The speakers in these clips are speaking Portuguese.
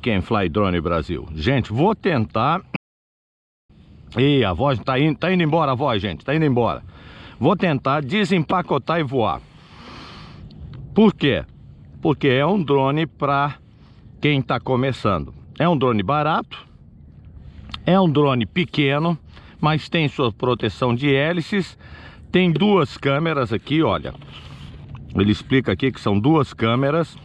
quem Fly Drone Brasil. Gente, vou tentar... E a voz tá indo, tá indo embora a voz, gente, tá indo embora. Vou tentar desempacotar e voar. Por quê? Porque é um drone para quem está começando. É um drone barato, é um drone pequeno, mas tem sua proteção de hélices. Tem duas câmeras aqui, olha. Ele explica aqui que são duas câmeras.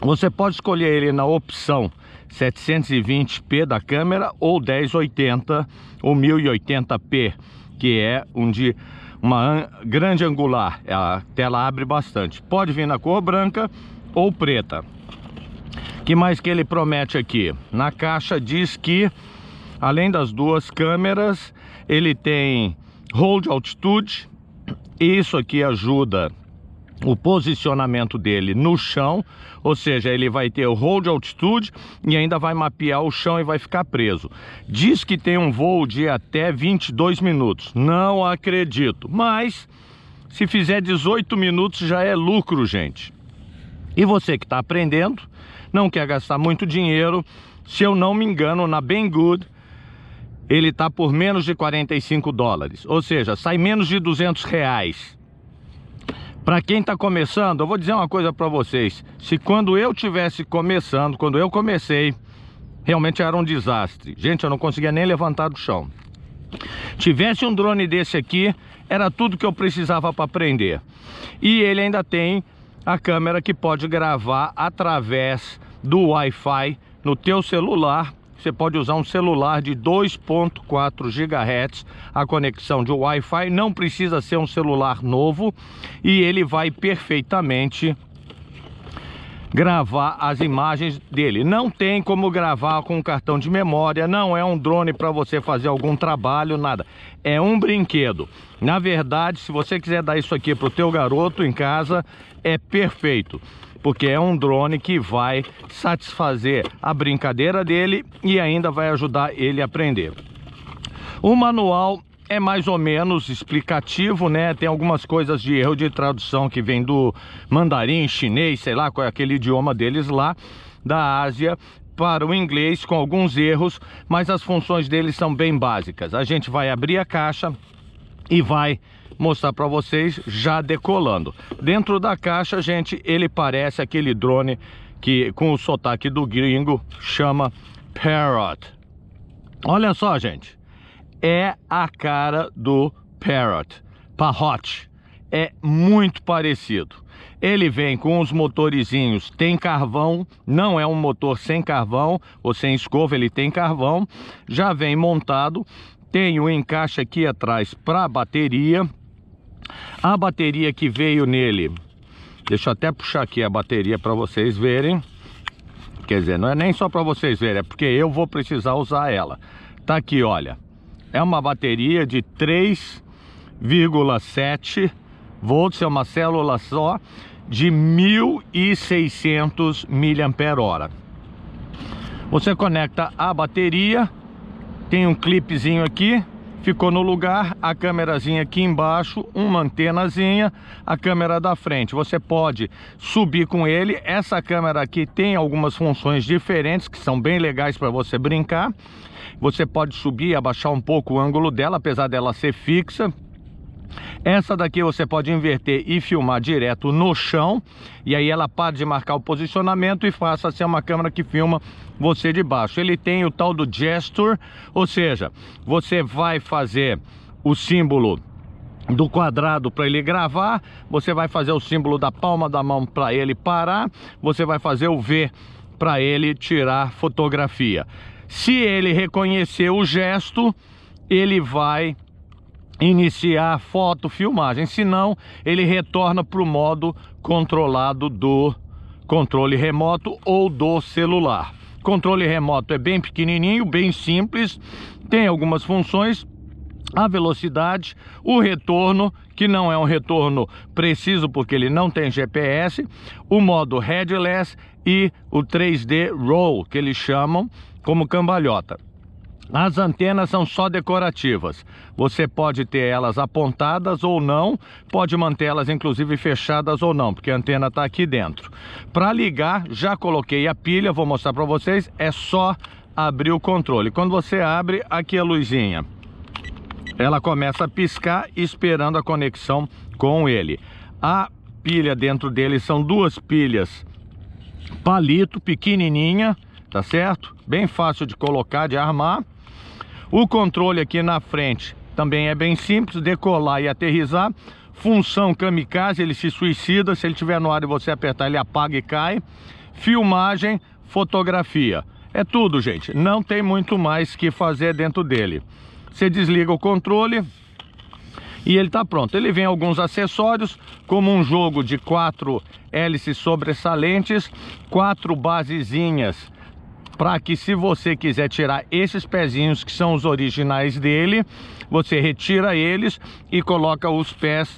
Você pode escolher ele na opção 720p da câmera ou 1080 ou 1080p, que é um de uma grande angular, é a tela abre bastante. Pode vir na cor branca ou preta. Que mais que ele promete aqui? Na caixa diz que além das duas câmeras, ele tem hold altitude. Isso aqui ajuda o posicionamento dele no chão, ou seja, ele vai ter o hold altitude e ainda vai mapear o chão e vai ficar preso. Diz que tem um voo de até 22 minutos, não acredito, mas se fizer 18 minutos já é lucro, gente. E você que está aprendendo, não quer gastar muito dinheiro, se eu não me engano, na Ben Good, ele está por menos de 45 dólares, ou seja, sai menos de 200 reais para quem está começando, eu vou dizer uma coisa para vocês. Se quando eu tivesse começando, quando eu comecei, realmente era um desastre. Gente, eu não conseguia nem levantar do chão. Tivesse um drone desse aqui, era tudo que eu precisava para aprender. E ele ainda tem a câmera que pode gravar através do Wi-Fi no teu celular você pode usar um celular de 2.4 GHz, a conexão de Wi-Fi, não precisa ser um celular novo e ele vai perfeitamente gravar as imagens dele. Não tem como gravar com um cartão de memória, não é um drone para você fazer algum trabalho, nada. É um brinquedo. Na verdade, se você quiser dar isso aqui para o teu garoto em casa, é perfeito porque é um drone que vai satisfazer a brincadeira dele e ainda vai ajudar ele a aprender. O manual é mais ou menos explicativo, né? Tem algumas coisas de erro de tradução que vem do mandarim, chinês, sei lá, qual é aquele idioma deles lá da Ásia para o inglês com alguns erros, mas as funções deles são bem básicas. A gente vai abrir a caixa e vai mostrar para vocês já decolando. Dentro da caixa, gente, ele parece aquele drone que com o sotaque do gringo chama Parrot. Olha só, gente, é a cara do Parrot, Parrot. É muito parecido. Ele vem com os motorizinhos, tem carvão, não é um motor sem carvão ou sem escova, ele tem carvão. Já vem montado, tem o um encaixe aqui atrás para bateria, a bateria que veio nele, deixa eu até puxar aqui a bateria para vocês verem. Quer dizer, não é nem só para vocês verem, é porque eu vou precisar usar ela. Tá aqui, olha. É uma bateria de 3,7 volts, é uma célula só de 1.600 mAh. Você conecta a bateria, tem um clipezinho aqui, ficou no lugar, a câmerazinha aqui embaixo, uma antenazinha, a câmera da frente. Você pode subir com ele, essa câmera aqui tem algumas funções diferentes que são bem legais para você brincar. Você pode subir e abaixar um pouco o ângulo dela, apesar dela ser fixa, essa daqui você pode inverter e filmar direto no chão, e aí ela para de marcar o posicionamento e faça ser assim, é uma câmera que filma você de baixo. Ele tem o tal do gesture, ou seja, você vai fazer o símbolo do quadrado para ele gravar, você vai fazer o símbolo da palma da mão para ele parar, você vai fazer o V para ele tirar fotografia. Se ele reconhecer o gesto, ele vai iniciar foto, filmagem, senão ele retorna para o modo controlado do controle remoto ou do celular. Controle remoto é bem pequenininho, bem simples, tem algumas funções, a velocidade, o retorno, que não é um retorno preciso porque ele não tem GPS, o modo headless e o 3D roll, que eles chamam como cambalhota. As antenas são só decorativas. Você pode ter elas apontadas ou não, pode mantê-las inclusive fechadas ou não, porque a antena está aqui dentro. Para ligar, já coloquei a pilha, vou mostrar para vocês, é só abrir o controle. Quando você abre, aqui a luzinha. Ela começa a piscar esperando a conexão com ele. A pilha dentro dele são duas pilhas palito pequenininha, tá certo? Bem fácil de colocar, de armar o controle aqui na frente também é bem simples, decolar e aterrizar. Função kamikaze, ele se suicida, se ele estiver no ar e você apertar ele apaga e cai. Filmagem, fotografia. É tudo, gente. Não tem muito mais que fazer dentro dele. Você desliga o controle e ele está pronto. Ele vem alguns acessórios, como um jogo de quatro hélices sobressalentes, quatro basezinhas para que se você quiser tirar esses pezinhos que são os originais dele, você retira eles e coloca os pés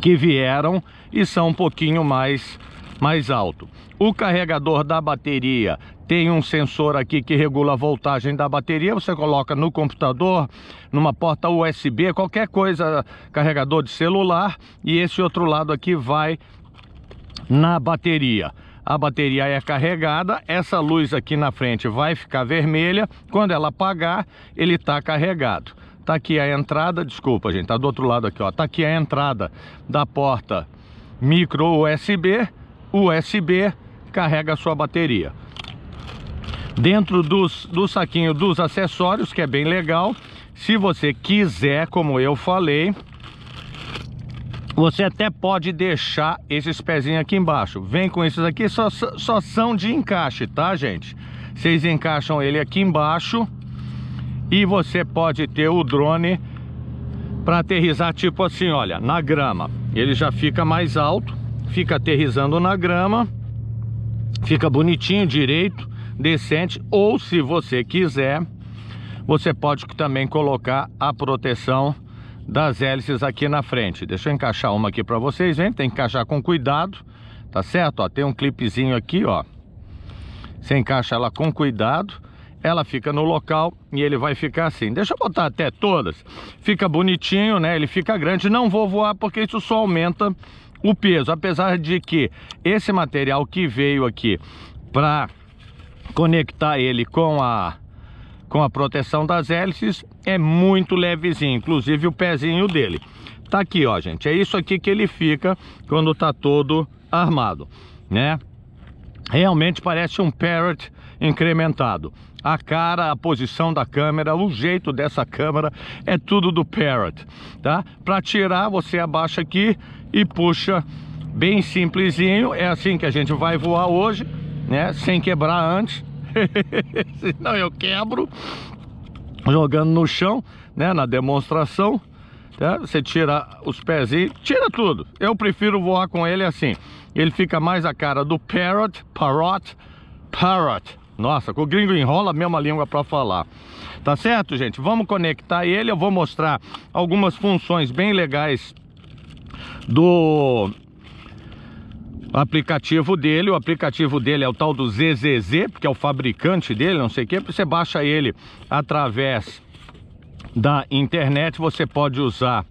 que vieram e são um pouquinho mais, mais alto. O carregador da bateria tem um sensor aqui que regula a voltagem da bateria, você coloca no computador, numa porta USB, qualquer coisa, carregador de celular, e esse outro lado aqui vai na bateria a bateria é carregada, essa luz aqui na frente vai ficar vermelha, quando ela apagar, ele está carregado. Tá aqui a entrada, desculpa gente, tá do outro lado aqui, ó, tá aqui a entrada da porta micro USB, USB carrega a sua bateria. Dentro dos, do saquinho dos acessórios, que é bem legal, se você quiser, como eu falei, você até pode deixar esses pezinhos aqui embaixo. Vem com esses aqui, só, só são de encaixe, tá, gente? Vocês encaixam ele aqui embaixo e você pode ter o drone para aterrizar tipo assim, olha, na grama. Ele já fica mais alto, fica aterrizando na grama, fica bonitinho, direito, decente. Ou se você quiser, você pode também colocar a proteção das hélices aqui na frente. Deixa eu encaixar uma aqui para vocês, hein? Tem que encaixar com cuidado, tá certo? Ó, tem um clipezinho aqui, ó. Você encaixa ela com cuidado, ela fica no local e ele vai ficar assim. Deixa eu botar até todas. Fica bonitinho, né? Ele fica grande. Não vou voar porque isso só aumenta o peso. Apesar de que esse material que veio aqui para conectar ele com a com a proteção das hélices, é muito levezinho, inclusive o pezinho dele. Tá aqui, ó, gente, é isso aqui que ele fica quando tá todo armado, né? Realmente parece um Parrot incrementado. A cara, a posição da câmera, o jeito dessa câmera, é tudo do Parrot, tá? Para tirar, você abaixa aqui e puxa bem simplesinho. É assim que a gente vai voar hoje, né? Sem quebrar antes Senão eu quebro jogando no chão, né? Na demonstração. Tá? Você tira os pezinhos, tira tudo. Eu prefiro voar com ele assim. Ele fica mais a cara do parrot, parrot, parrot. Nossa, com o gringo enrola a mesma língua para falar. Tá certo, gente? Vamos conectar ele. Eu vou mostrar algumas funções bem legais do aplicativo dele, o aplicativo dele é o tal do ZZZ, porque é o fabricante dele, não sei o que, você baixa ele através da internet, você pode usar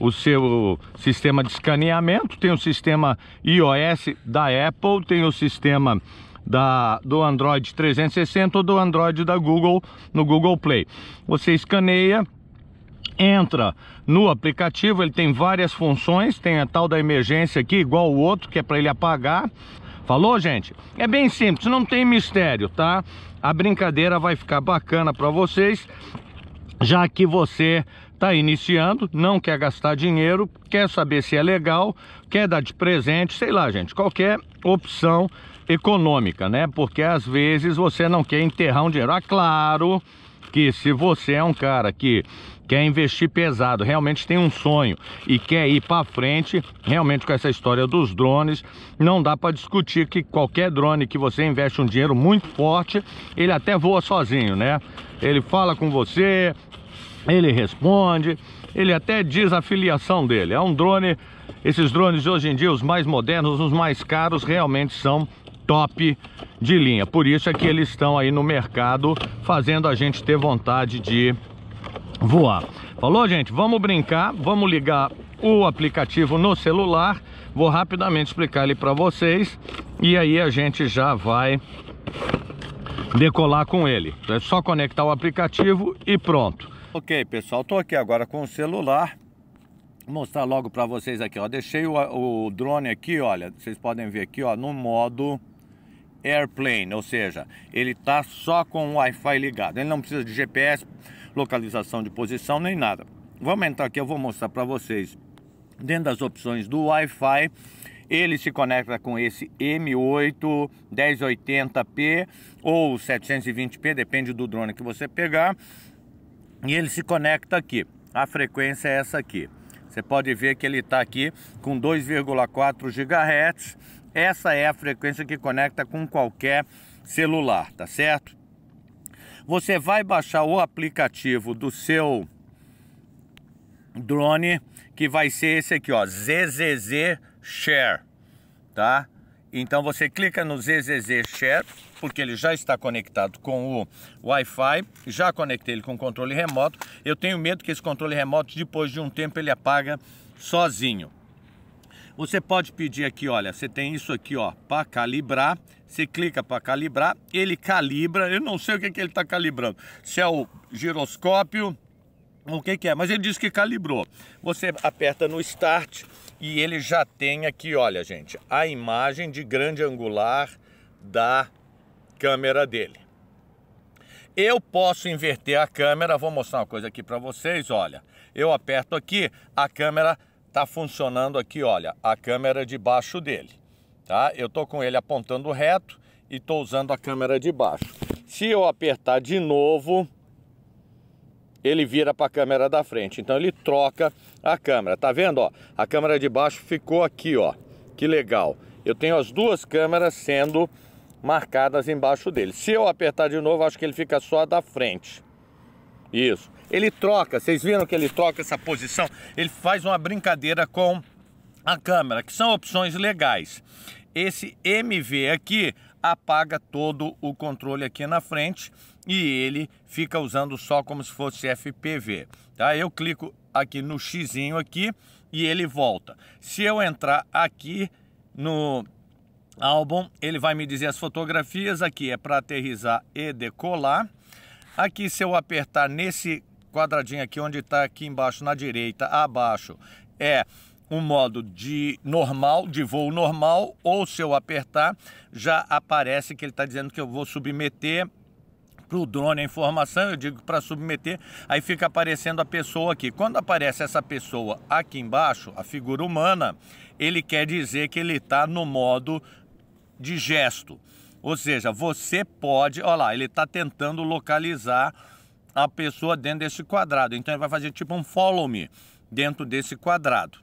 o seu sistema de escaneamento, tem o sistema iOS da Apple, tem o sistema da, do Android 360 ou do Android da Google no Google Play. Você escaneia, entra no aplicativo, ele tem várias funções, tem a tal da emergência aqui, igual o outro, que é para ele apagar. Falou, gente? É bem simples, não tem mistério, tá? A brincadeira vai ficar bacana para vocês, já que você está iniciando, não quer gastar dinheiro, quer saber se é legal, quer dar de presente, sei lá, gente, qualquer opção econômica, né? Porque às vezes você não quer enterrar um dinheiro. Ah, claro que se você é um cara que quer investir pesado, realmente tem um sonho e quer ir para frente, realmente com essa história dos drones, não dá para discutir que qualquer drone que você investe um dinheiro muito forte, ele até voa sozinho, né? Ele fala com você, ele responde, ele até diz a filiação dele. É um drone, esses drones de hoje em dia, os mais modernos, os mais caros, realmente são top de linha. Por isso é que eles estão aí no mercado fazendo a gente ter vontade de voar. Falou, gente? Vamos brincar, vamos ligar o aplicativo no celular. Vou rapidamente explicar ele para vocês e aí a gente já vai decolar com ele. É só conectar o aplicativo e pronto. Ok, pessoal, estou aqui agora com o celular. Vou mostrar logo para vocês aqui, ó. Deixei o, o drone aqui, olha. Vocês podem ver aqui, ó, no modo airplane, ou seja, ele está só com o Wi-Fi ligado. Ele não precisa de GPS, localização de posição nem nada. Vamos entrar aqui, eu vou mostrar para vocês. Dentro das opções do Wi-Fi, ele se conecta com esse M8 1080p ou 720p, depende do drone que você pegar. E ele se conecta aqui. A frequência é essa aqui. Você pode ver que ele está aqui com 2,4 GHz essa é a frequência que conecta com qualquer celular, tá certo? Você vai baixar o aplicativo do seu drone, que vai ser esse aqui, ó, ZZZ Share, tá? Então você clica no ZZZ Share, porque ele já está conectado com o Wi-Fi, já conectei ele com o controle remoto. Eu tenho medo que esse controle remoto, depois de um tempo, ele apaga sozinho, você pode pedir aqui, olha, você tem isso aqui, ó, para calibrar. Você clica para calibrar, ele calibra. Eu não sei o que, que ele está calibrando. Se é o giroscópio, o que, que é, mas ele diz que calibrou. Você aperta no Start e ele já tem aqui, olha, gente, a imagem de grande angular da câmera dele. Eu posso inverter a câmera, vou mostrar uma coisa aqui para vocês, olha. Eu aperto aqui, a câmera tá funcionando aqui, olha, a câmera de baixo dele, tá? Eu tô com ele apontando reto e tô usando a câmera de baixo. Se eu apertar de novo, ele vira para a câmera da frente. Então ele troca a câmera. Tá vendo, ó? A câmera de baixo ficou aqui, ó. Que legal. Eu tenho as duas câmeras sendo marcadas embaixo dele. Se eu apertar de novo, acho que ele fica só da frente. Isso. Ele troca, vocês viram que ele troca essa posição? Ele faz uma brincadeira com a câmera, que são opções legais. Esse MV aqui apaga todo o controle aqui na frente e ele fica usando só como se fosse FPV, tá? Eu clico aqui no X aqui e ele volta. Se eu entrar aqui no álbum, ele vai me dizer as fotografias, aqui é para aterrizar e decolar. Aqui se eu apertar nesse quadradinho aqui onde está aqui embaixo na direita, abaixo, é um modo de normal, de voo normal, ou se eu apertar, já aparece que ele está dizendo que eu vou submeter para o drone a informação, eu digo para submeter, aí fica aparecendo a pessoa aqui. Quando aparece essa pessoa aqui embaixo, a figura humana, ele quer dizer que ele está no modo de gesto. Ou seja, você pode, olha lá, ele está tentando localizar a pessoa dentro desse quadrado. Então ele vai fazer tipo um follow me dentro desse quadrado.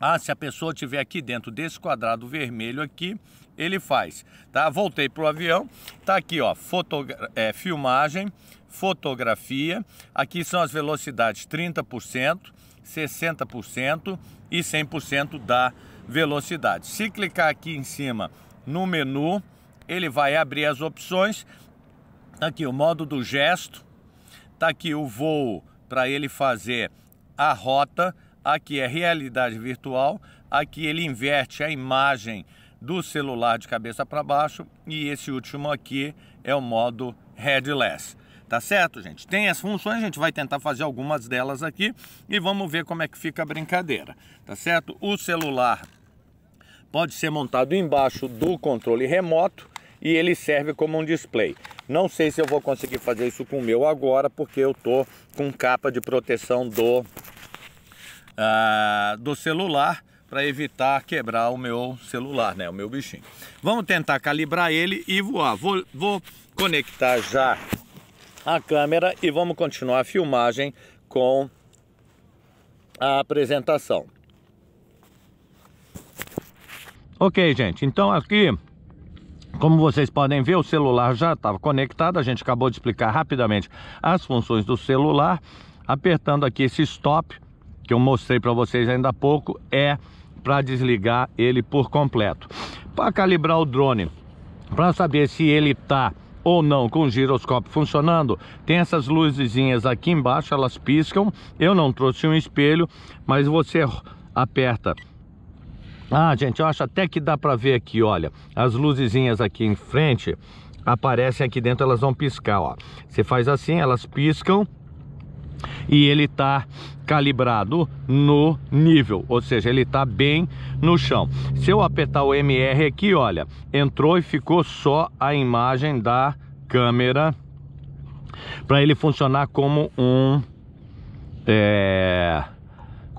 Ah, se a pessoa estiver aqui dentro desse quadrado vermelho aqui, ele faz. Tá? Voltei para o avião, tá aqui ó, fotogra é, filmagem, fotografia, aqui são as velocidades 30%, 60% e 100% da velocidade. Se clicar aqui em cima no menu, ele vai abrir as opções, tá aqui o modo do gesto, Tá aqui o voo para ele fazer a rota, aqui é realidade virtual, aqui ele inverte a imagem do celular de cabeça para baixo e esse último aqui é o modo headless. Tá certo, gente? Tem as funções, a gente vai tentar fazer algumas delas aqui e vamos ver como é que fica a brincadeira. Tá certo? O celular pode ser montado embaixo do controle remoto e ele serve como um display. Não sei se eu vou conseguir fazer isso com o meu agora, porque eu tô com capa de proteção do, uh, do celular para evitar quebrar o meu celular, né, o meu bichinho. Vamos tentar calibrar ele e voar. Vou, vou conectar já a câmera e vamos continuar a filmagem com a apresentação. Ok, gente, então aqui como vocês podem ver, o celular já estava conectado, a gente acabou de explicar rapidamente as funções do celular. Apertando aqui esse stop, que eu mostrei para vocês ainda há pouco, é para desligar ele por completo. Para calibrar o drone, para saber se ele está ou não com o giroscópio funcionando, tem essas luzezinhas aqui embaixo, elas piscam. Eu não trouxe um espelho, mas você aperta ah, gente, eu acho até que dá para ver aqui, olha, as luzezinhas aqui em frente aparecem aqui dentro, elas vão piscar, ó. Você faz assim, elas piscam e ele tá calibrado no nível, ou seja, ele tá bem no chão. Se eu apertar o MR aqui, olha, entrou e ficou só a imagem da câmera para ele funcionar como um é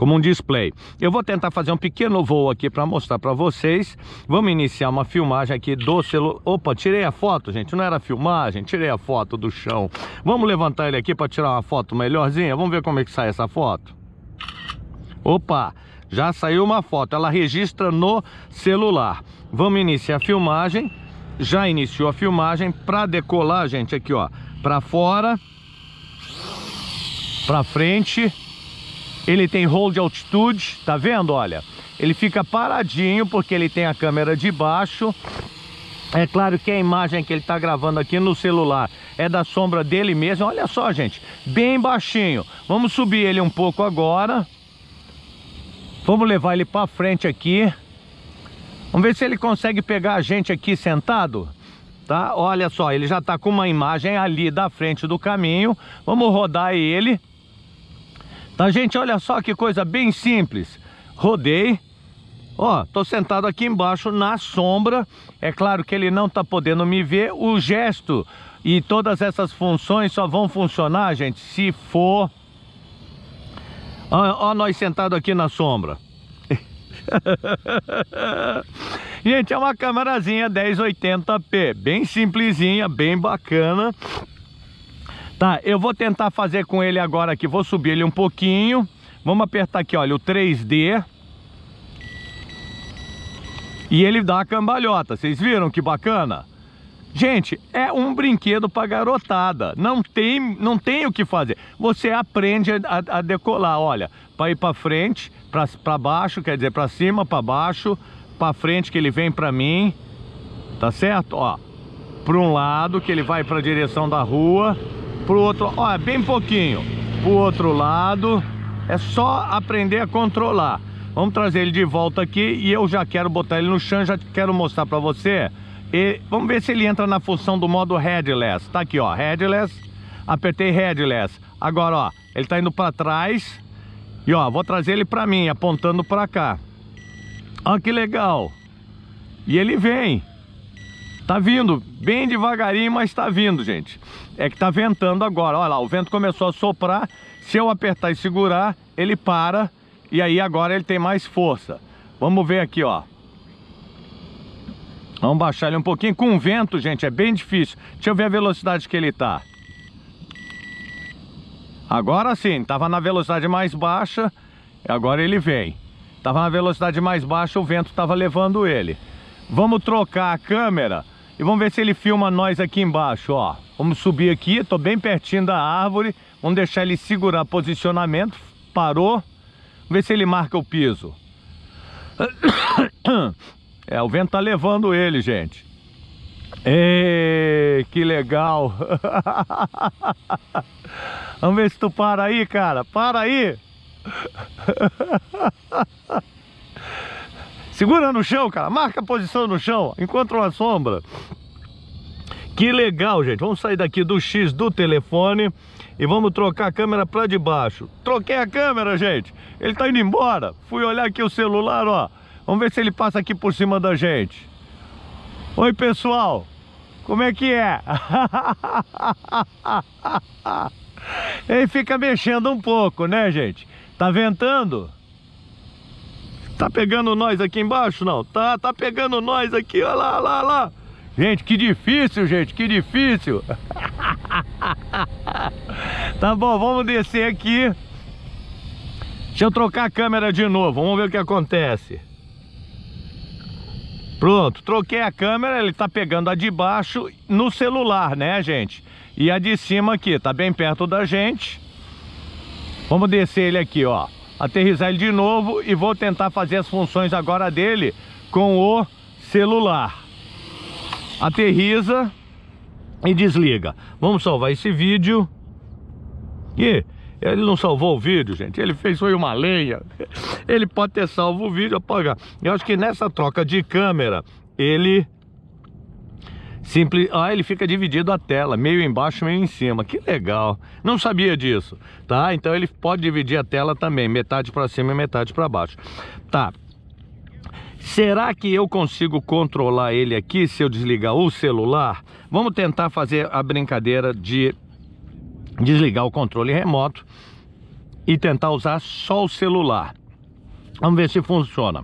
como um display. Eu vou tentar fazer um pequeno voo aqui para mostrar para vocês. Vamos iniciar uma filmagem aqui do celular. Opa, tirei a foto, gente. Não era filmagem, tirei a foto do chão. Vamos levantar ele aqui para tirar uma foto melhorzinha. Vamos ver como é que sai essa foto. Opa, já saiu uma foto. Ela registra no celular. Vamos iniciar a filmagem. Já iniciou a filmagem. Para decolar, gente, aqui ó, para fora, para frente ele tem hold altitude, tá vendo? Olha, ele fica paradinho porque ele tem a câmera de baixo. É claro que a imagem que ele está gravando aqui no celular é da sombra dele mesmo. Olha só, gente, bem baixinho. Vamos subir ele um pouco agora. Vamos levar ele para frente aqui. Vamos ver se ele consegue pegar a gente aqui sentado. Tá? Olha só, ele já está com uma imagem ali da frente do caminho. Vamos rodar ele. Tá, gente? Olha só que coisa bem simples. Rodei. Ó, tô sentado aqui embaixo na sombra. É claro que ele não tá podendo me ver. O gesto e todas essas funções só vão funcionar, gente, se for... Ó, ó nós sentado aqui na sombra. gente, é uma câmerazinha 1080p, bem simplesinha, bem bacana. Tá, eu vou tentar fazer com ele agora aqui. Vou subir ele um pouquinho. Vamos apertar aqui, olha, o 3D. E ele dá a cambalhota. Vocês viram que bacana? Gente, é um brinquedo para garotada. Não tem, não tem o que fazer. Você aprende a, a decolar, olha, para ir para frente, para baixo, quer dizer, para cima, para baixo, para frente que ele vem para mim. Tá certo? Ó. Para um lado que ele vai para a direção da rua pro outro, ó, é bem pouquinho, pro outro lado, é só aprender a controlar. Vamos trazer ele de volta aqui e eu já quero botar ele no chão, já quero mostrar pra você. E vamos ver se ele entra na função do modo headless. Tá aqui, ó, headless, apertei headless. Agora, ó, ele tá indo pra trás e, ó, vou trazer ele pra mim, apontando pra cá. Ó, que legal. E ele vem. Tá vindo, bem devagarinho, mas tá vindo, gente. É que tá ventando agora, olha lá, o vento começou a soprar. Se eu apertar e segurar, ele para. E aí agora ele tem mais força. Vamos ver aqui, ó. Vamos baixar ele um pouquinho. Com o vento, gente, é bem difícil. Deixa eu ver a velocidade que ele tá. Agora sim, tava na velocidade mais baixa. Agora ele vem. Tava na velocidade mais baixa, o vento tava levando ele. Vamos trocar a câmera e vamos ver se ele filma nós aqui embaixo, ó. Vamos subir aqui, tô bem pertinho da árvore. Vamos deixar ele segurar posicionamento. Parou. Vamos ver se ele marca o piso. É, o vento tá levando ele, gente. Ei, que legal. Vamos ver se tu para aí, cara. Para aí. Segura no chão, cara. Marca a posição no chão. Encontra uma sombra. Que legal, gente. Vamos sair daqui do X do telefone e vamos trocar a câmera para de baixo. Troquei a câmera, gente. Ele tá indo embora. Fui olhar aqui o celular, ó. Vamos ver se ele passa aqui por cima da gente. Oi, pessoal. Como é que é? ele fica mexendo um pouco, né, gente? Tá ventando? Tá pegando nós aqui embaixo, não? Tá, tá pegando nós aqui, olha lá, olha lá, olha lá. Gente, que difícil, gente, que difícil. tá bom, vamos descer aqui. Deixa eu trocar a câmera de novo, vamos ver o que acontece. Pronto, troquei a câmera, ele tá pegando a de baixo no celular, né, gente? E a de cima aqui, tá bem perto da gente. Vamos descer ele aqui, ó aterrissar ele de novo e vou tentar fazer as funções agora dele com o celular. Aterriza e desliga. Vamos salvar esse vídeo. E ele não salvou o vídeo, gente. Ele fez foi uma lenha. Ele pode ter salvo o vídeo, apagar. Eu acho que nessa troca de câmera, ele Simples... Ah, ele fica dividido a tela, meio embaixo, meio em cima. Que legal. Não sabia disso, tá? Então ele pode dividir a tela também, metade para cima e metade para baixo. Tá. Será que eu consigo controlar ele aqui se eu desligar o celular? Vamos tentar fazer a brincadeira de desligar o controle remoto e tentar usar só o celular. Vamos ver se funciona.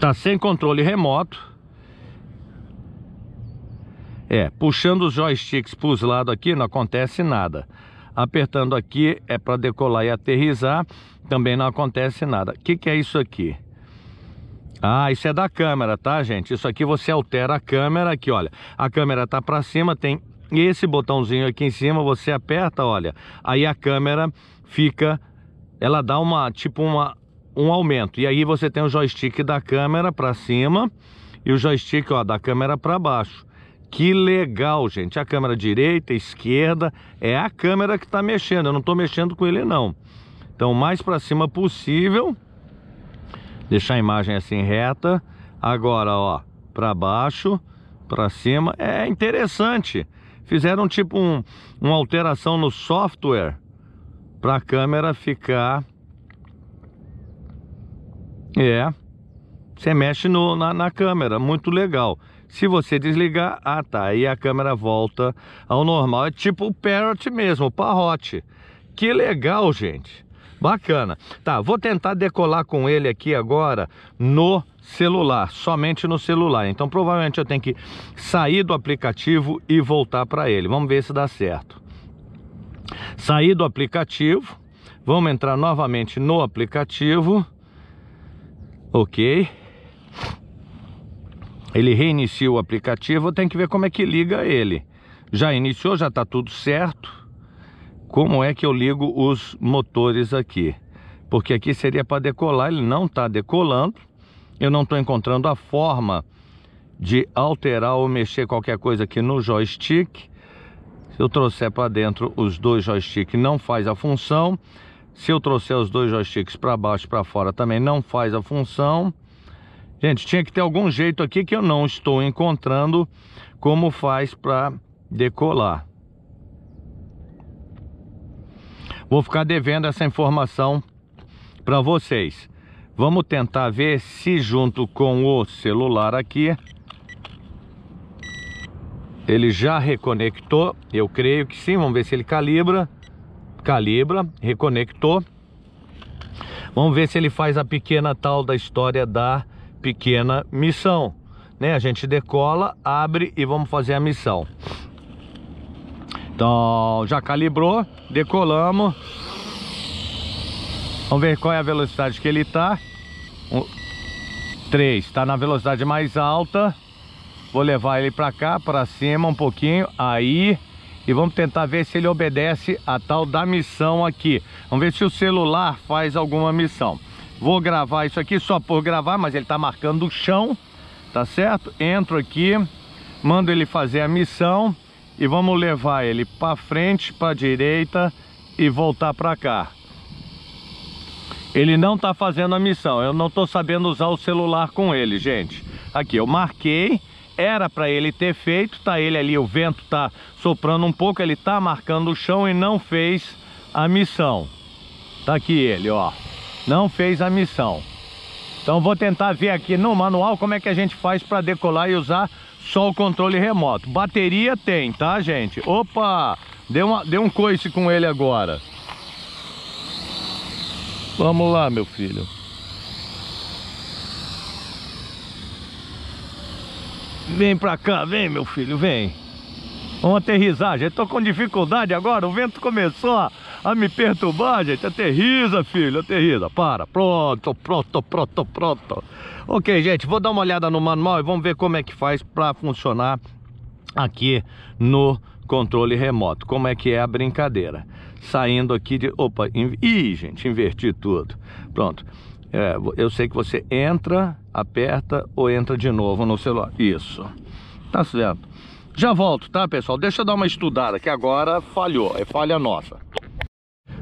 Tá sem controle remoto. É, puxando os joysticks para os lados aqui não acontece nada. Apertando aqui é para decolar e aterrizar, também não acontece nada. O que, que é isso aqui? Ah, isso é da câmera, tá, gente? Isso aqui você altera a câmera aqui, olha. A câmera tá para cima, tem esse botãozinho aqui em cima, você aperta, olha. Aí a câmera fica, ela dá uma, tipo uma um aumento. E aí você tem o joystick da câmera para cima e o joystick ó, da câmera para baixo. Que legal, gente. A câmera direita, esquerda, é a câmera que está mexendo. Eu não estou mexendo com ele, não. Então, mais para cima possível. Deixar a imagem assim reta. Agora, ó, para baixo, para cima. É interessante. Fizeram tipo um, uma alteração no software para a câmera ficar é. Você mexe no, na, na câmera, muito legal. Se você desligar, ah tá, aí a câmera volta ao normal. É tipo o parrot mesmo, o parrote. Que legal, gente. Bacana. Tá, vou tentar decolar com ele aqui agora no celular, somente no celular. Então provavelmente eu tenho que sair do aplicativo e voltar para ele. Vamos ver se dá certo. Sair do aplicativo, vamos entrar novamente no aplicativo Ok. Ele reinicia o aplicativo, tem que ver como é que liga ele. Já iniciou, já está tudo certo. Como é que eu ligo os motores aqui? Porque aqui seria para decolar, ele não está decolando. Eu não estou encontrando a forma de alterar ou mexer qualquer coisa aqui no joystick. Se eu trouxer para dentro os dois joysticks, não faz a função. Se eu trouxer os dois joysticks para baixo e para fora também não faz a função. Gente, tinha que ter algum jeito aqui que eu não estou encontrando como faz para decolar. Vou ficar devendo essa informação para vocês. Vamos tentar ver se junto com o celular aqui ele já reconectou, eu creio que sim, vamos ver se ele calibra calibra, reconectou. Vamos ver se ele faz a pequena tal da história da pequena missão. Né? A gente decola, abre e vamos fazer a missão. Então, já calibrou, decolamos. Vamos ver qual é a velocidade que ele está. 3, está na velocidade mais alta. Vou levar ele para cá, para cima um pouquinho. Aí, e vamos tentar ver se ele obedece a tal da missão aqui. Vamos ver se o celular faz alguma missão. Vou gravar isso aqui só por gravar, mas ele está marcando o chão, tá certo? Entro aqui, mando ele fazer a missão e vamos levar ele para frente, para direita e voltar para cá. Ele não está fazendo a missão, eu não estou sabendo usar o celular com ele, gente. Aqui, eu marquei, era para ele ter feito, tá ele ali, o vento tá soprando um pouco, ele tá marcando o chão e não fez a missão. Tá aqui ele, ó. Não fez a missão. Então vou tentar ver aqui no manual como é que a gente faz para decolar e usar só o controle remoto. Bateria tem, tá, gente? Opa! Deu, uma, deu um coice com ele agora. Vamos lá, meu filho. Vem pra cá, vem meu filho, vem. Vamos aterrissar, é gente. Tô com dificuldade agora, o vento começou a, me perturbar, gente. Aterriza, é filho, aterriza. É Para, pronto, pronto, pronto, pronto. Ok, gente, vou dar uma olhada no manual e vamos ver como é que faz pra funcionar aqui no controle remoto. Como é que é a brincadeira? Saindo aqui de... Opa, in... ih, gente, inverti tudo. Pronto. É, eu sei que você entra aperta ou entra de novo no celular. Isso. Tá certo. Já volto, tá, pessoal? Deixa eu dar uma estudada, que agora falhou. É falha nossa.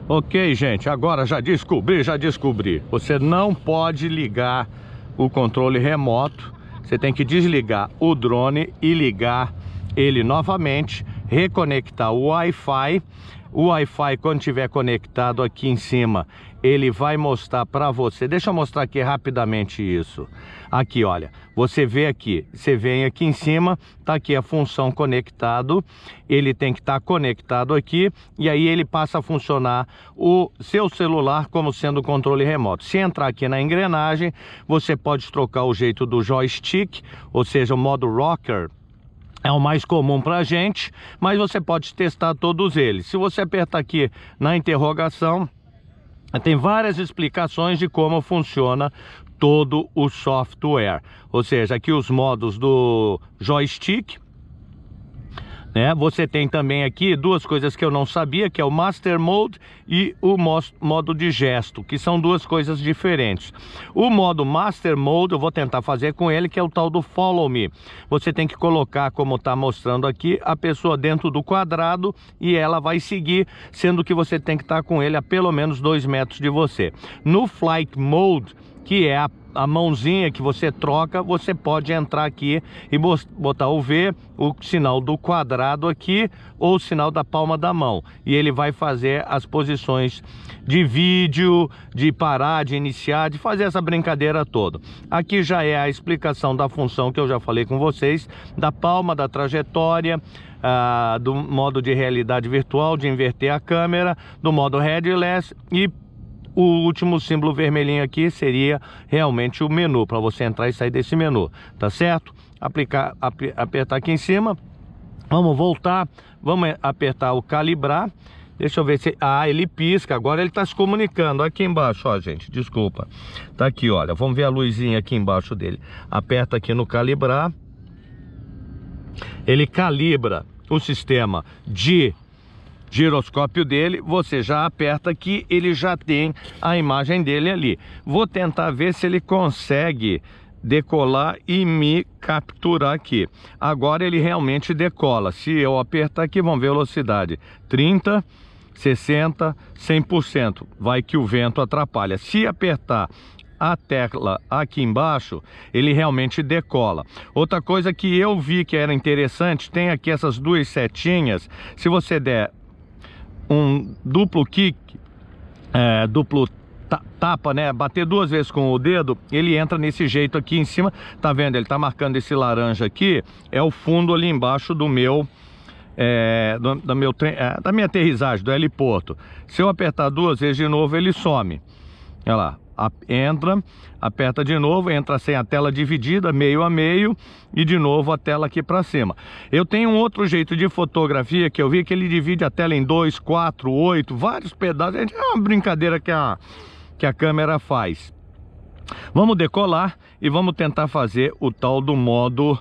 Ok, gente, agora já descobri, já descobri. Você não pode ligar o controle remoto. Você tem que desligar o drone e ligar ele novamente, reconectar o Wi-Fi o Wi-Fi, quando estiver conectado aqui em cima, ele vai mostrar para você. Deixa eu mostrar aqui rapidamente isso. Aqui, olha, você vê aqui, você vem aqui em cima, tá aqui a função conectado, ele tem que estar tá conectado aqui e aí ele passa a funcionar o seu celular como sendo controle remoto. Se entrar aqui na engrenagem, você pode trocar o jeito do joystick, ou seja, o modo rocker, é o mais comum para a gente, mas você pode testar todos eles. Se você apertar aqui na interrogação, tem várias explicações de como funciona todo o software, ou seja, aqui os modos do joystick, né? Você tem também aqui duas coisas que eu não sabia, que é o Master Mode e o modo de gesto, que são duas coisas diferentes. O modo Master Mode eu vou tentar fazer com ele, que é o tal do Follow Me. Você tem que colocar, como está mostrando aqui, a pessoa dentro do quadrado e ela vai seguir, sendo que você tem que estar tá com ele a pelo menos dois metros de você. No Flight Mode, que é a a mãozinha que você troca, você pode entrar aqui e botar o V, o sinal do quadrado aqui ou o sinal da palma da mão. E ele vai fazer as posições de vídeo, de parar, de iniciar, de fazer essa brincadeira toda. Aqui já é a explicação da função que eu já falei com vocês, da palma, da trajetória, ah, do modo de realidade virtual, de inverter a câmera, do modo headless e o último símbolo vermelhinho aqui seria realmente o menu, para você entrar e sair desse menu, tá certo? Aplicar, ap apertar aqui em cima, vamos voltar, vamos eh, apertar o calibrar, Deixa eu ver se... Ah, ele pisca, agora ele está se comunicando. Aqui embaixo, ó, gente, desculpa. Tá aqui, olha, vamos ver a luzinha aqui embaixo dele. Aperta aqui no calibrar. Ele calibra o sistema de giroscópio dele, você já aperta aqui, ele já tem a imagem dele ali. Vou tentar ver se ele consegue decolar e me capturar aqui. Agora ele realmente decola. Se eu apertar aqui, vamos ver a velocidade. 30, 60, 100%. Vai que o vento atrapalha. Se apertar a tecla aqui embaixo, ele realmente decola. Outra coisa que eu vi que era interessante, tem aqui essas duas setinhas. Se você der um duplo kick, é, duplo tapa, né? Bater duas vezes com o dedo, ele entra nesse jeito aqui em cima. Tá vendo? Ele tá marcando esse laranja aqui. É o fundo ali embaixo do meu... É, do, do meu é, da minha aterrissagem, do heliporto. Se eu apertar duas vezes de novo, ele some. Olha lá entra, aperta de novo, entra sem a tela dividida, meio a meio, e de novo a tela aqui para cima. Eu tenho um outro jeito de fotografia que eu vi que ele divide a tela em 2, 4, 8, vários pedaços. É uma brincadeira que a, que a câmera faz. Vamos decolar e vamos tentar fazer o tal do modo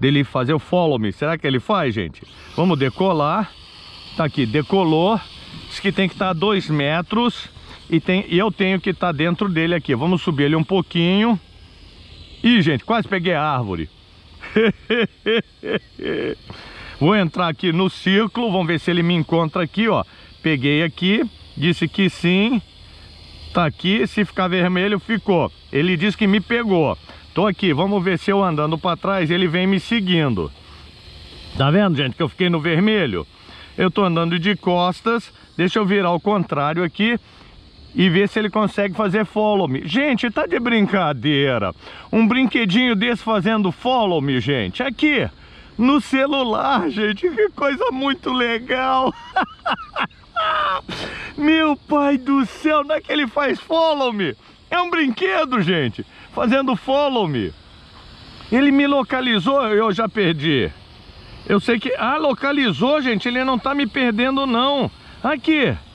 dele fazer o follow me. Será que ele faz, gente? Vamos decolar. Tá aqui, decolou. Diz que tem que estar tá a 2 metros e, tem, e eu tenho que estar tá dentro dele aqui. Vamos subir ele um pouquinho. Ih, gente, quase peguei a árvore. Vou entrar aqui no círculo, vamos ver se ele me encontra aqui, ó. Peguei aqui, disse que sim, tá aqui, se ficar vermelho, ficou. Ele disse que me pegou. Tô aqui, vamos ver se eu andando para trás, ele vem me seguindo. Tá vendo, gente, que eu fiquei no vermelho? Eu tô andando de costas, deixa eu virar ao contrário aqui e ver se ele consegue fazer follow me. Gente, tá de brincadeira. Um brinquedinho desse fazendo follow me, gente. Aqui, no celular, gente. Que coisa muito legal. Meu pai do céu, não é que ele faz follow me? É um brinquedo, gente. Fazendo follow me. Ele me localizou, eu já perdi. Eu sei que... Ah, localizou, gente. Ele não tá me perdendo, não. Aqui. Aqui.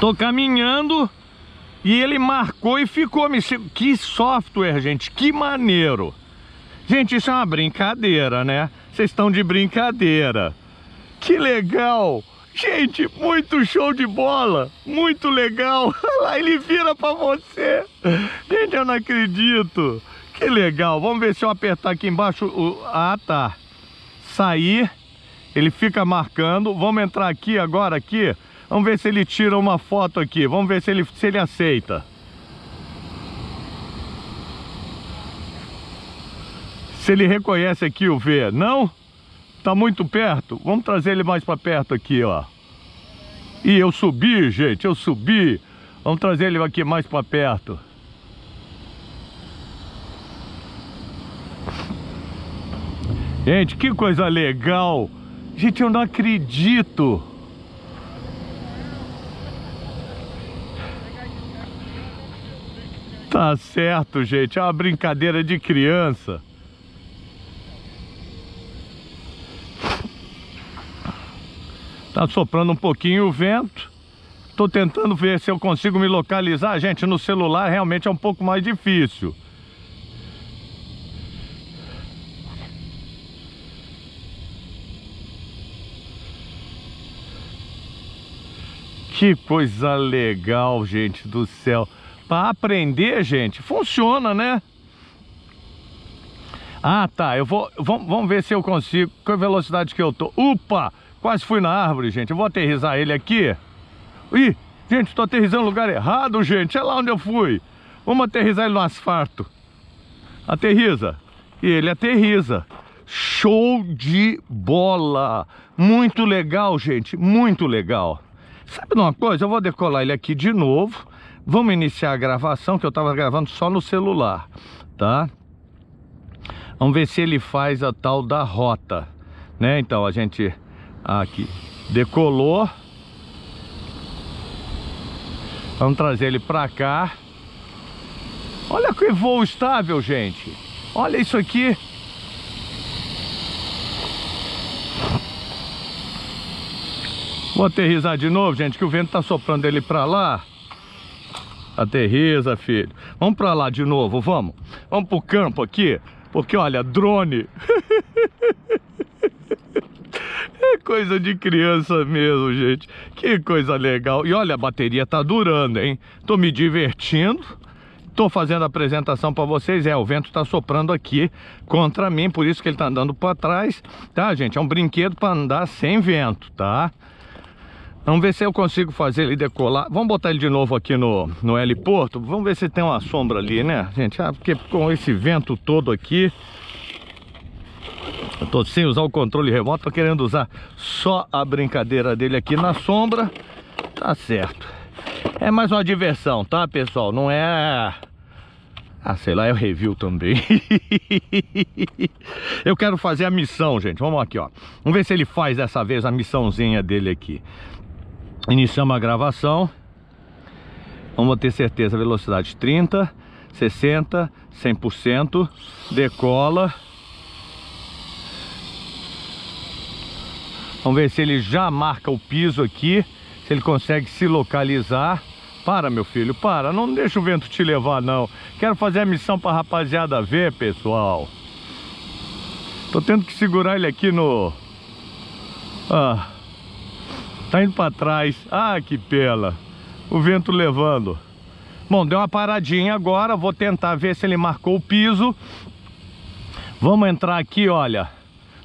Tô caminhando e ele marcou e ficou me Que software, gente, que maneiro. Gente, isso é uma brincadeira, né? Vocês estão de brincadeira. Que legal. Gente, muito show de bola, muito legal. Lá ele vira para você. Gente, eu não acredito. Que legal. Vamos ver se eu apertar aqui embaixo. Ah, tá. Sair. Ele fica marcando. Vamos entrar aqui agora aqui. Vamos ver se ele tira uma foto aqui. Vamos ver se ele, se ele aceita. Se ele reconhece aqui o V. Não? Tá muito perto? Vamos trazer ele mais para perto aqui, ó. E eu subi, gente, eu subi. Vamos trazer ele aqui mais para perto. Gente, que coisa legal. Gente, eu não acredito. Tá certo, gente. É uma brincadeira de criança. Tá soprando um pouquinho o vento. Tô tentando ver se eu consigo me localizar. Gente, no celular realmente é um pouco mais difícil. Que coisa legal, gente do céu. Para aprender, gente, funciona, né? Ah, tá, eu vou... Vamos, ver se eu consigo... a velocidade que eu tô... Upa! Quase fui na árvore, gente. Eu vou aterrizar ele aqui. Ih, gente, estou aterrizando no lugar errado, gente. É lá onde eu fui. Vamos aterrizar ele no asfalto. Aterriza. E ele aterriza. Show de bola! Muito legal, gente, muito legal. Sabe de uma coisa? Eu vou decolar ele aqui de novo Vamos iniciar a gravação, que eu estava gravando só no celular, tá? Vamos ver se ele faz a tal da rota, né? Então, a gente aqui decolou. Vamos trazer ele para cá. Olha que voo estável, gente. Olha isso aqui. Vou aterrizar de novo, gente, que o vento tá soprando ele para lá. Aterriza, filho. Vamos pra lá de novo, vamos. Vamos pro campo aqui, porque olha, drone... É coisa de criança mesmo, gente. Que coisa legal. E olha, a bateria tá durando, hein? Tô me divertindo. Tô fazendo a apresentação para vocês. É, o vento tá soprando aqui contra mim, por isso que ele tá andando para trás, tá, gente? É um brinquedo para andar sem vento, tá? Vamos ver se eu consigo fazer ele decolar. Vamos botar ele de novo aqui no, no L Porto. Vamos ver se tem uma sombra ali, né, gente? Ah, porque com esse vento todo aqui... Eu tô sem usar o controle remoto, tô querendo usar só a brincadeira dele aqui na sombra. Tá certo. É mais uma diversão, tá, pessoal? Não é... Ah, sei lá, é o review também. eu quero fazer a missão, gente. Vamos aqui, ó. Vamos ver se ele faz dessa vez a missãozinha dele aqui. Iniciamos a gravação. Vamos ter certeza, velocidade 30, 60, 100%, decola. Vamos ver se ele já marca o piso aqui, se ele consegue se localizar. Para, meu filho, para, não deixa o vento te levar, não. Quero fazer a missão para a rapaziada ver, pessoal. Tô tendo que segurar ele aqui no... Ah... Tá indo para trás. Ah, que pela. O vento levando. Bom, deu uma paradinha agora. Vou tentar ver se ele marcou o piso. Vamos entrar aqui, olha.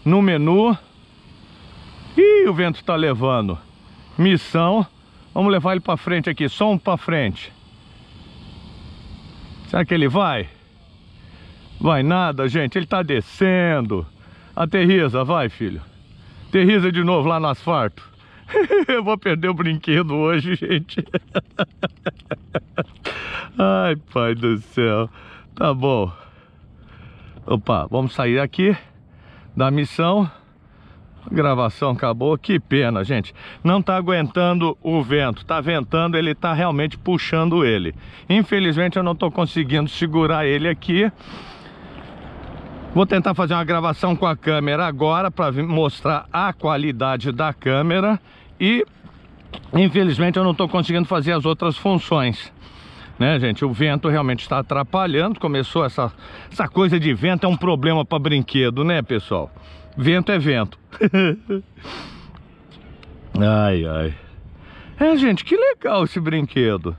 No menu. Ih, o vento tá levando. Missão. Vamos levar ele para frente aqui. Só um para frente. Será que ele vai? Vai nada, gente. Ele tá descendo. Aterriza, vai, filho. Aterriza de novo lá no asfalto. Eu vou perder o brinquedo hoje, gente. Ai, pai do céu. Tá bom. Opa, vamos sair aqui da missão. A gravação acabou, que pena, gente. Não tá aguentando o vento, tá ventando, ele tá realmente puxando ele. Infelizmente eu não tô conseguindo segurar ele aqui. Vou tentar fazer uma gravação com a câmera agora para mostrar a qualidade da câmera. E infelizmente eu não estou conseguindo fazer as outras funções. Né, gente? O vento realmente está atrapalhando. Começou essa, essa coisa de vento, é um problema para brinquedo, né, pessoal? Vento é vento. ai, ai. É, gente, que legal esse brinquedo.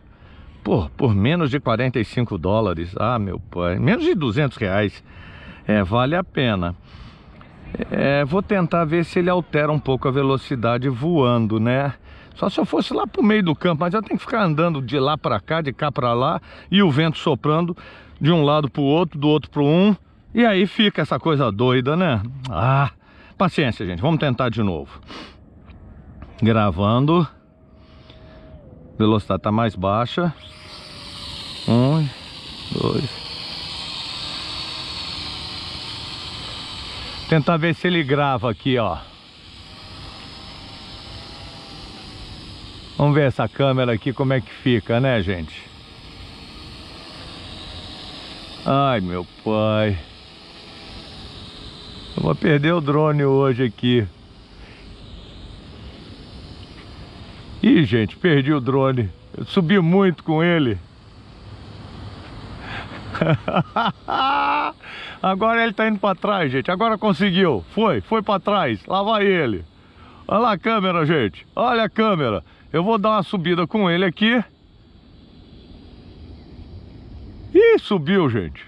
Por, por menos de 45 dólares. Ah, meu pai. Menos de 200 reais. É, vale a pena. É, vou tentar ver se ele altera um pouco a velocidade voando, né? Só se eu fosse lá pro meio do campo, mas eu tenho que ficar andando de lá para cá, de cá para lá, e o vento soprando de um lado pro outro, do outro pro um, e aí fica essa coisa doida, né? Ah, paciência, gente, vamos tentar de novo. Gravando. Velocidade tá mais baixa. Um, dois, Tentar ver se ele grava aqui, ó. Vamos ver essa câmera aqui como é que fica, né, gente? Ai, meu pai. Eu vou perder o drone hoje aqui. Ih, gente, perdi o drone. Eu subi muito com ele. Agora ele tá indo para trás, gente. Agora conseguiu. Foi, foi para trás. Lá vai ele. Olha lá a câmera, gente. Olha a câmera. Eu vou dar uma subida com ele aqui. Ih, subiu, gente.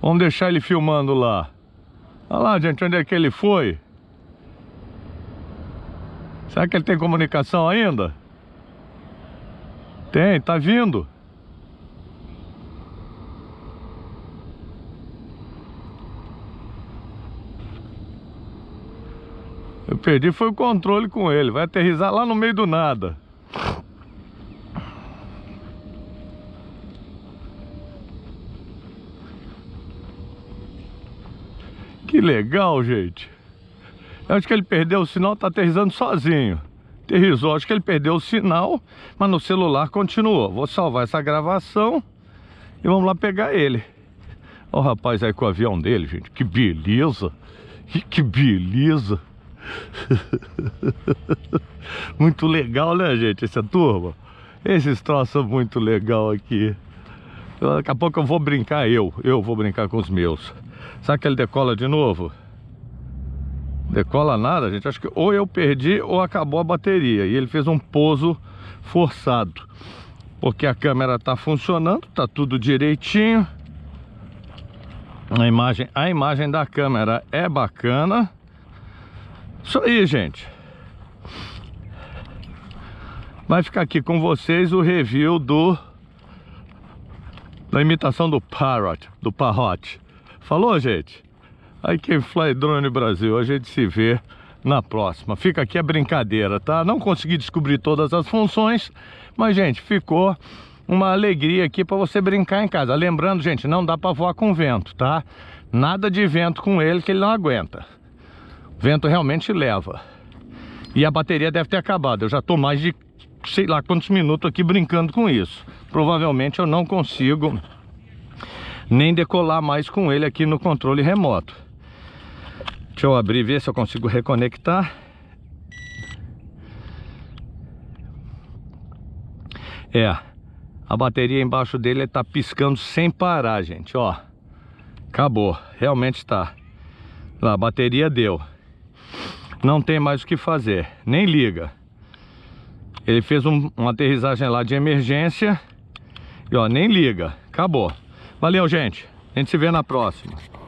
Vamos deixar ele filmando lá. Olha lá, gente, onde é que ele foi? Será que ele tem comunicação ainda? Tem, tá vindo. perdi foi o controle com ele. Vai aterrizar lá no meio do nada. Que legal, gente. Eu acho que ele perdeu o sinal, tá aterrizando sozinho. Aterrizou, acho que ele perdeu o sinal, mas no celular continuou. Vou salvar essa gravação e vamos lá pegar ele. Olha o rapaz aí com o avião dele, gente. Que beleza. Que beleza. muito legal, né, gente, essa turma? Esses troços são muito legal aqui. Daqui a pouco eu vou brincar eu, eu vou brincar com os meus. Será que ele decola de novo? Decola nada, gente. Acho que ou eu perdi ou acabou a bateria. E ele fez um pouso forçado. Porque a câmera tá funcionando, tá tudo direitinho. A imagem, a imagem da câmera é bacana. Isso aí, gente. Vai ficar aqui com vocês o review do da imitação do Parrot, do Parrot. Falou, gente? Aí quem fly drone Brasil, a gente se vê na próxima. Fica aqui a brincadeira, tá? Não consegui descobrir todas as funções, mas gente, ficou uma alegria aqui para você brincar em casa. Lembrando, gente, não dá para voar com vento, tá? Nada de vento com ele que ele não aguenta vento realmente leva. E a bateria deve ter acabado. Eu já estou mais de sei lá quantos minutos aqui brincando com isso. Provavelmente eu não consigo nem decolar mais com ele aqui no controle remoto. Deixa eu abrir e ver se eu consigo reconectar. É, a bateria embaixo dele está piscando sem parar, gente, ó. Acabou, realmente está. Lá, a bateria deu não tem mais o que fazer, nem liga. Ele fez um, uma aterrissagem lá de emergência e ó, nem liga, acabou. Valeu, gente. A gente se vê na próxima.